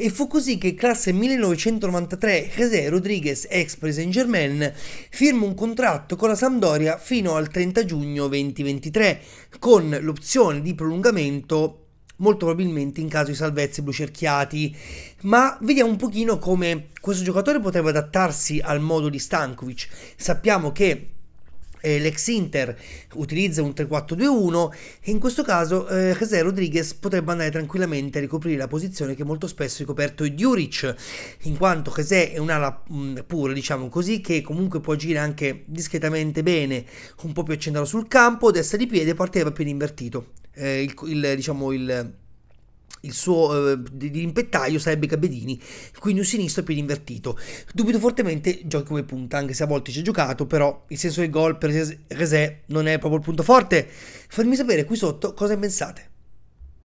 E fu così che classe 1993 José Rodríguez, ex Paris Saint Germain, firma un contratto con la Sampdoria fino al 30 giugno 2023, con l'opzione di prolungamento molto probabilmente in caso di salvezze blucerchiati. Ma vediamo un pochino come questo giocatore potrebbe adattarsi al modo di Stankovic. Sappiamo che eh, l'ex Inter utilizza un 3-4-2-1 e in questo caso eh, José Rodriguez potrebbe andare tranquillamente a ricoprire la posizione che molto spesso è ha di Djuric in quanto José è un'ala mm, pura diciamo così che comunque può agire anche discretamente bene un po' più accentrato sul campo destra di piede parteva piede invertito eh, il, il, diciamo il il suo eh, rimpettaio sarebbe Gabedini, quindi un sinistro più invertito. Dubito fortemente giochi come punta, anche se a volte ci ha giocato, però il senso del gol per Resè non è proprio il punto forte. Fatemi sapere qui sotto cosa ne pensate.